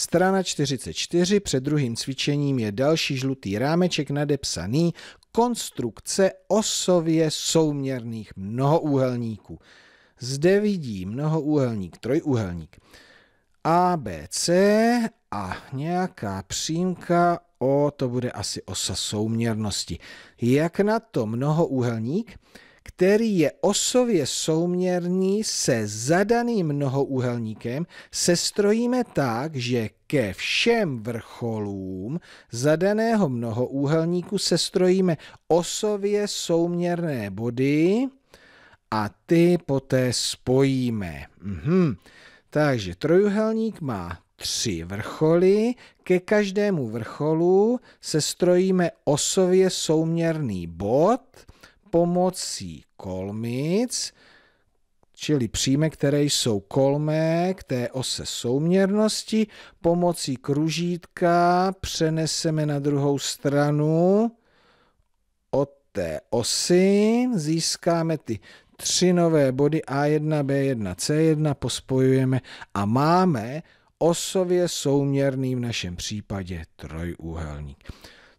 Strana 44 před druhým cvičením je další žlutý rámeček nadepsaný konstrukce osově souměrných mnohoúhelníků. Zde vidí mnohoúhelník, trojúhelník. A, B, C a nějaká přímka O, to bude asi osa souměrnosti. Jak na to mnohoúhelník? který je osově souměrný se zadaným mnohouhelníkem, sestrojíme tak, že ke všem vrcholům zadaného mnohouhelníku sestrojíme osově souměrné body a ty poté spojíme. Mhm. Takže trojuhelník má tři vrcholy, ke každému vrcholu sestrojíme osově souměrný bod – pomocí kolmic, čili příjme, které jsou kolmé k té ose souměrnosti, pomocí kružítka přeneseme na druhou stranu od té osy, získáme ty tři nové body A1, B1, C1, pospojujeme a máme osově souměrný v našem případě trojúhelník.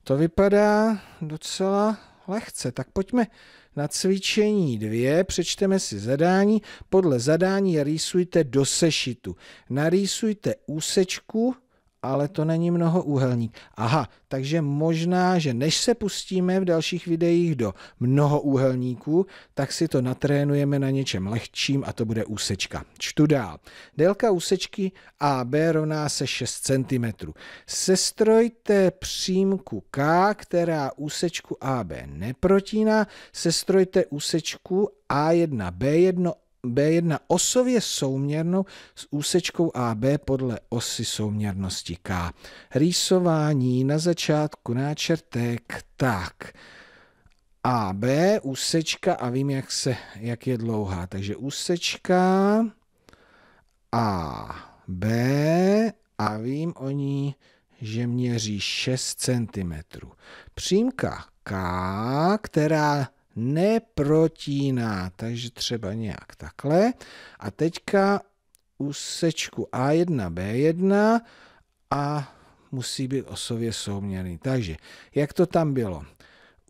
To vypadá docela lehce. Tak pojďme na cvičení dvě, přečteme si zadání. Podle zadání rýsujte do sešitu. Narýsujte úsečku ale to není mnoho úhelník. Aha, takže možná, že než se pustíme v dalších videích do mnoho úhelníků, tak si to natrénujeme na něčem lehčím a to bude úsečka. Čtu dál. Délka úsečky AB rovná se 6 cm. Sestrojte přímku K, která úsečku AB neprotíná, sestrojte úsečku A1, B1, B1 osově souměrnou s úsečkou AB podle osy souměrnosti K. Rýsování na začátku náčrtek tak. AB, úsečka a vím, jak, se, jak je dlouhá. Takže úsečka AB a vím o ní, že měří 6 cm. Přímka K, která neprotíná. Takže třeba nějak takhle. A teďka úsečku A1, B1 a musí být osově souměrný. Takže jak to tam bylo?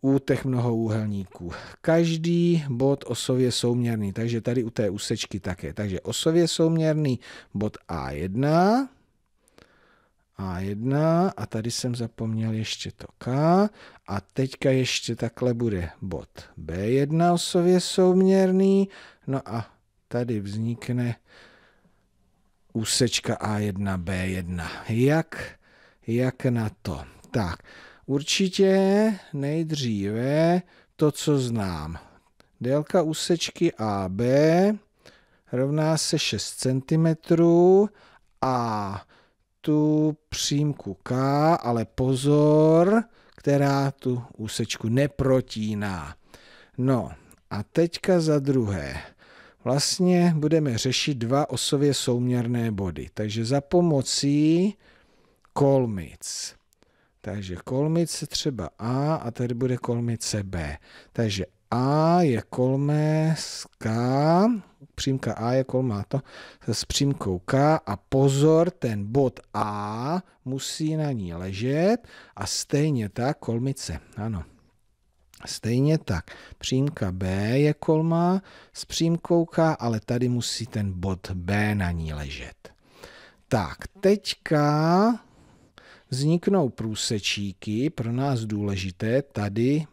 u těch mnohoúhelníků. Každý bod osově souměrný, takže tady u té úsečky také. Takže osově souměrný bod A1, a1 a tady jsem zapomněl ještě to K a teďka ještě takhle bude bod B1 osově souměrný, no a tady vznikne úsečka A1, B1. Jak, jak na to? Tak, určitě nejdříve to, co znám. Délka úsečky AB rovná se 6 cm a tu přímku K, ale pozor, která tu úsečku neprotíná. No a teďka za druhé. Vlastně budeme řešit dva osově souměrné body. Takže za pomocí kolmic. Takže kolmice třeba A a tady bude kolmice B. Takže A je s K, přímka A je kolmá to, s přímkou K a pozor, ten bod A musí na ní ležet a stejně tak kolmice, ano. Stejně tak, přímka B je kolmá s přímkou K, ale tady musí ten bod B na ní ležet. Tak, teďka vzniknou průsečíky, pro nás důležité, tady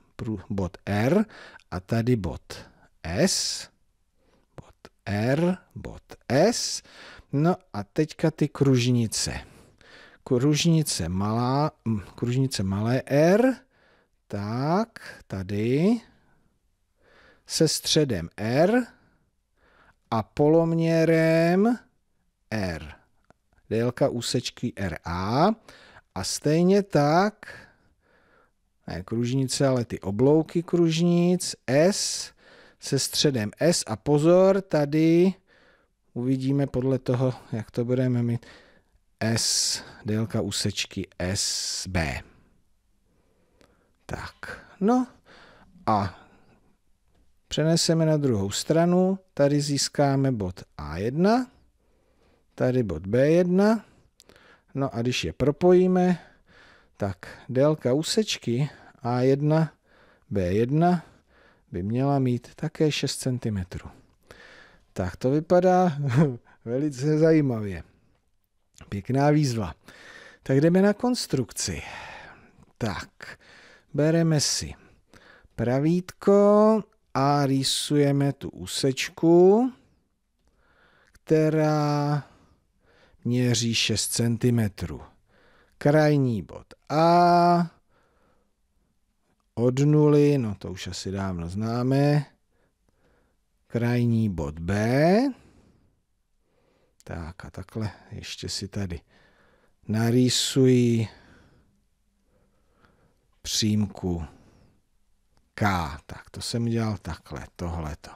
bod R a tady bod S, bod R, bod S, no a teďka ty kružnice. Kružnice, malá, mm, kružnice malé R, tak tady se středem R a poloměrem R. Délka úsečky RA a stejně tak, ne kružnice, ale ty oblouky kružnic, S se středem S a pozor, tady uvidíme podle toho, jak to budeme mít, S, délka úsečky SB. Tak, no a přeneseme na druhou stranu, tady získáme bod A1, tady bod B1, No a když je propojíme, tak délka úsečky A1, B1 by měla mít také 6 cm. Tak to vypadá velice zajímavě. Pěkná výzva. Tak jdeme na konstrukci. Tak, bereme si pravítko a rýsujeme tu úsečku, která měří 6 cm. Krajní bod A od nuly, no to už asi dávno známe, krajní bod B. Tak a takhle ještě si tady narýsuji přímku K. Tak to jsem udělal takhle, tohleto.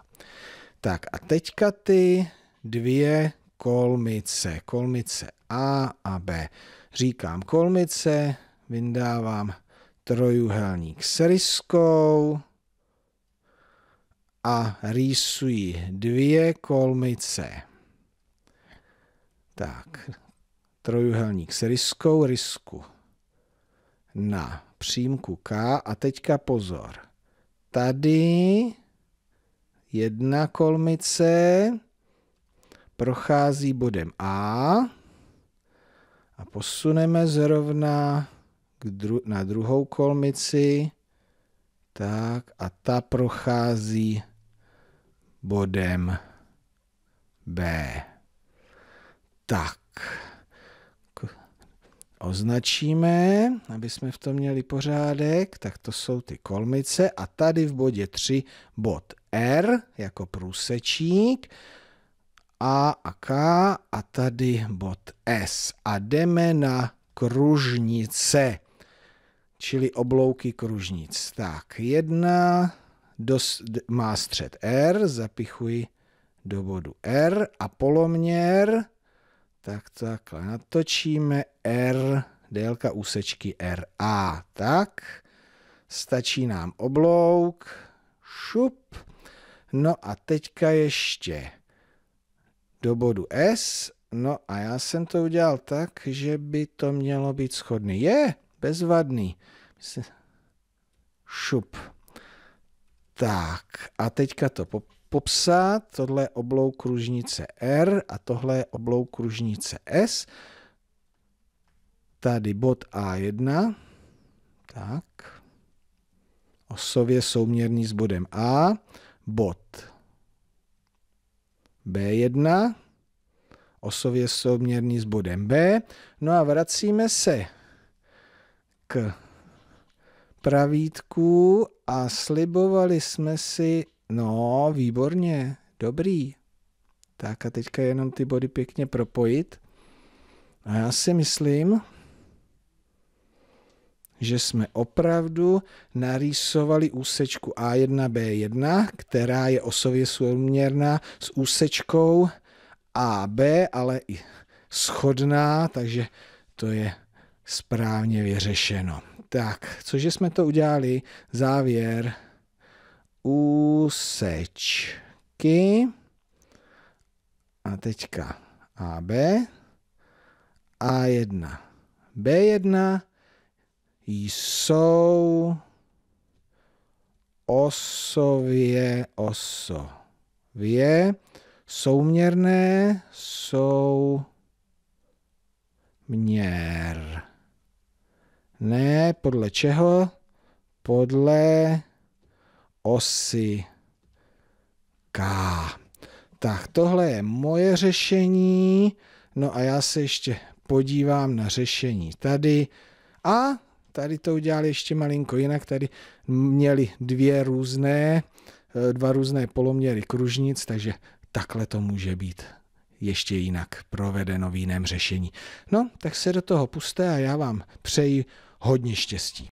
Tak a teďka ty dvě kolmice, kolmice A a B. Říkám kolmice, vyndávám trojuhelník s ryskou a rýsuji dvě kolmice. Tak, trojuhelník s ryskou, rysku na přímku K a teďka pozor. Tady jedna kolmice, prochází bodem A a posuneme zrovna dru na druhou kolmici. Tak a ta prochází bodem B. Tak. Označíme, aby jsme v tom měli pořádek, tak to jsou ty kolmice a tady v bodě 3 bod R jako průsečík a a K a tady bod S. A jdeme na kružnice, čili oblouky kružnic. Tak, jedna dos, má střed R, zapichuji do bodu R a poloměr, tak takhle natočíme R, délka úsečky RA. Tak, stačí nám oblouk, šup, no a teďka ještě do bodu S. No a já jsem to udělal tak, že by to mělo být schodný. Je, bezvadný. Šup. Tak, a teďka to popsat. Tohle je oblouk kružnice R a tohle je oblouk kružnice S. Tady bod A1. Tak. Osově souměrný s bodem A. Bod B1, osově souměrný s bodem B. No a vracíme se k pravítku a slibovali jsme si, no výborně, dobrý. Tak a teďka jenom ty body pěkně propojit. A já si myslím, že jsme opravdu narýsovali úsečku A1B1, která je osově souměrná s úsečkou AB, ale i schodná, takže to je správně vyřešeno. Tak, cože jsme to udělali? Závěr úsečky a teďka AB A1 B1 jsou osově, osově, souměrné, jsou měr. Ne, podle čeho? Podle osy K. Tak tohle je moje řešení. No a já se ještě podívám na řešení tady a Tady to udělali ještě malinko jinak, tady měli dvě různé, eh, dva různé poloměry kružnic, takže takhle to může být ještě jinak provedeno v jiném řešení. No, tak se do toho puste a já vám přeji hodně štěstí.